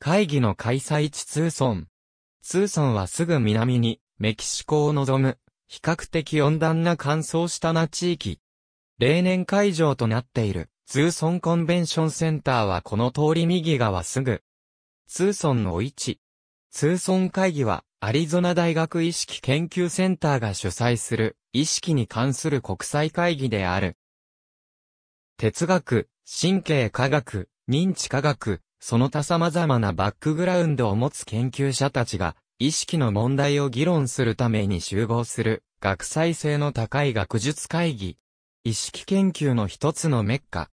会議の開催地ツーソン。ツーソンはすぐ南に、メキシコを望む、比較的温暖な乾燥したな地域。例年会場となっている、ツーソンコンベンションセンターはこの通り右側すぐ。ツーソンの位置。ツーソン会議は、アリゾナ大学意識研究センターが主催する、意識に関する国際会議である。哲学、神経科学、認知科学、その他様々なバックグラウンドを持つ研究者たちが、意識の問題を議論するために集合する、学際性の高い学術会議。意識研究の一つのメッカ。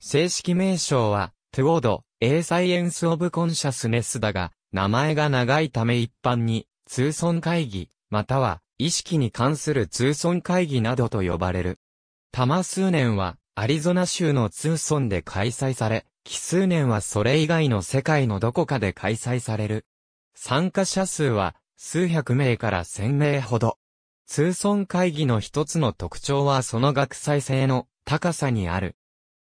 正式名称は、トゥオード、A Science of Consciousness だが、名前が長いため一般に、通村会議、または、意識に関する通村会議などと呼ばれる。多摩数年は、アリゾナ州の通村で開催され、奇数年はそれ以外の世界のどこかで開催される。参加者数は数百名から千名ほど。通村会議の一つの特徴はその学際性の高さにある。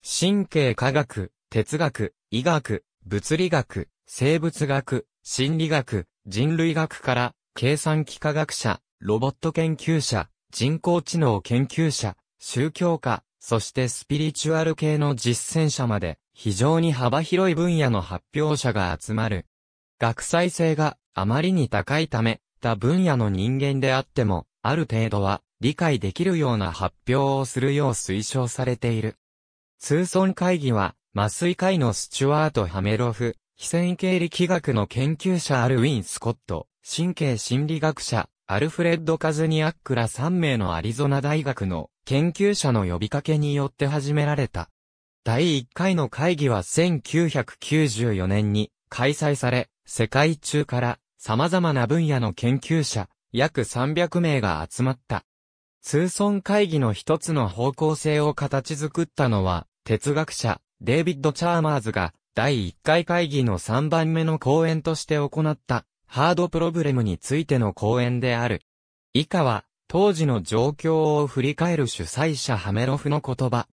神経科学、哲学、医学、物理学、生物学、心理学、人類学から計算機科学者、ロボット研究者、人工知能研究者、宗教家、そしてスピリチュアル系の実践者まで、非常に幅広い分野の発表者が集まる。学際性があまりに高いため、他分野の人間であっても、ある程度は理解できるような発表をするよう推奨されている。ツーソン会議は、麻酔会のスチュワート・ハメロフ、非線形力学の研究者アルウィン・スコット、神経心理学者、アルフレッド・カズニアックら3名のアリゾナ大学の研究者の呼びかけによって始められた第1回の会議は1994年に開催され、世界中から様々な分野の研究者、約300名が集まった。通村会議の一つの方向性を形作ったのは、哲学者、デイビッド・チャーマーズが、第1回会議の3番目の講演として行った、ハードプロブレムについての講演である。以下は、当時の状況を振り返る主催者ハメロフの言葉。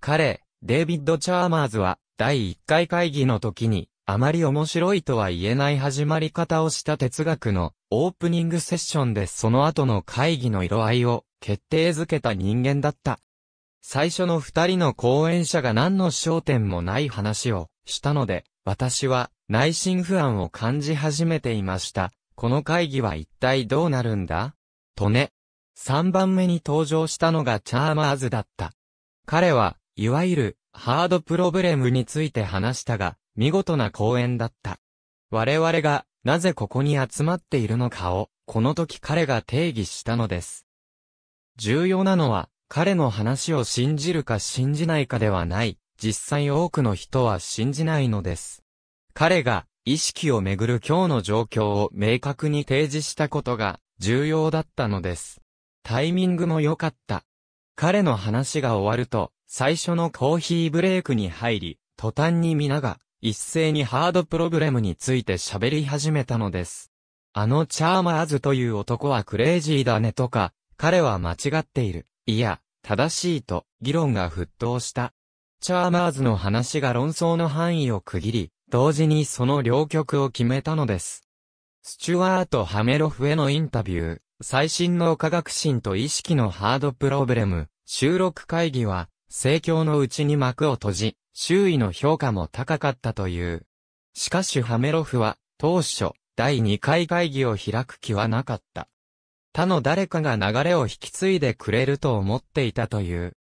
彼、デイビッド・チャーマーズは、第1回会議の時に、あまり面白いとは言えない始まり方をした哲学のオープニングセッションでその後の会議の色合いを決定づけた人間だった。最初の二人の講演者が何の焦点もない話をしたので、私は内心不安を感じ始めていました。この会議は一体どうなるんだとね。三番目に登場したのがチャーマーズだった。彼はいわゆる、ハードプロブレムについて話したが、見事な講演だった。我々が、なぜここに集まっているのかを、この時彼が定義したのです。重要なのは、彼の話を信じるか信じないかではない、実際多くの人は信じないのです。彼が、意識をめぐる今日の状況を明確に提示したことが、重要だったのです。タイミングも良かった。彼の話が終わると、最初のコーヒーブレイクに入り、途端に皆が一斉にハードプログラムについて喋り始めたのです。あのチャーマーズという男はクレイジーだねとか、彼は間違っている。いや、正しいと、議論が沸騰した。チャーマーズの話が論争の範囲を区切り、同時にその両極を決めたのです。スチュワート・ハメロフへのインタビュー、最新の科学心と意識のハードプログラム、収録会議は、盛況のうちに幕を閉じ、周囲の評価も高かったという。しかしハメロフは、当初、第2回会議を開く気はなかった。他の誰かが流れを引き継いでくれると思っていたという。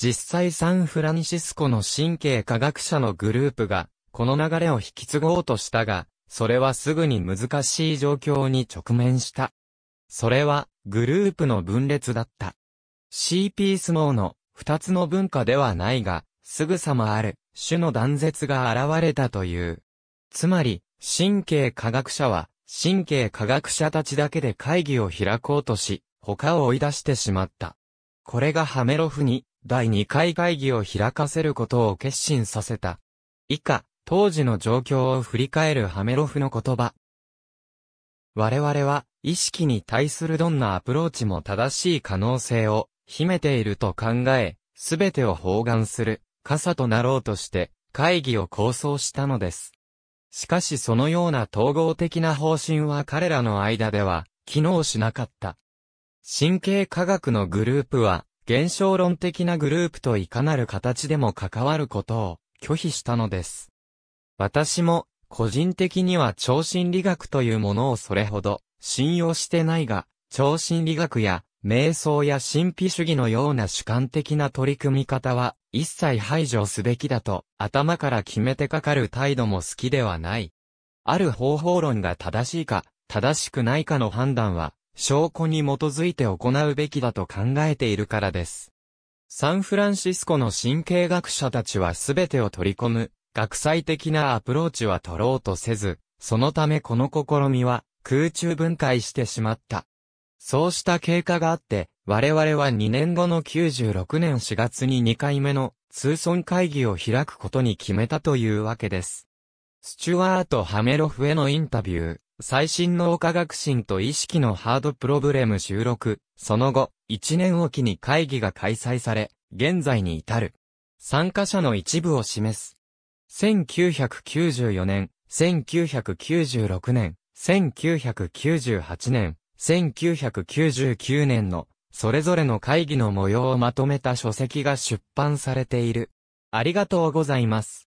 実際サンフランシスコの神経科学者のグループが、この流れを引き継ごうとしたが、それはすぐに難しい状況に直面した。それは、グループの分裂だった。CP 相撲の二つの文化ではないが、すぐさまある、種の断絶が現れたという。つまり、神経科学者は、神経科学者たちだけで会議を開こうとし、他を追い出してしまった。これがハメロフに、第2回会議を開かせることを決心させた。以下、当時の状況を振り返るハメロフの言葉。我々は、意識に対するどんなアプローチも正しい可能性を秘めていると考え、すべてを包含する、傘となろうとして、会議を構想したのです。しかしそのような統合的な方針は彼らの間では、機能しなかった。神経科学のグループは、現象論的なグループといかなる形でも関わることを拒否したのです。私も、個人的には超心理学というものをそれほど信用してないが、超心理学や瞑想や神秘主義のような主観的な取り組み方は一切排除すべきだと頭から決めてかかる態度も好きではない。ある方法論が正しいか正しくないかの判断は証拠に基づいて行うべきだと考えているからです。サンフランシスコの神経学者たちは全てを取り込む学際的なアプローチは取ろうとせず、そのためこの試みは空中分解してしまった。そうした経過があって、我々は2年後の96年4月に2回目の通村会議を開くことに決めたというわけです。スチュワート・ハメロフへのインタビュー、最新の科学心と意識のハードプロブレム収録、その後、1年おきに会議が開催され、現在に至る。参加者の一部を示す。1994年、1996年、1998年、1999年の、それぞれの会議の模様をまとめた書籍が出版されている。ありがとうございます。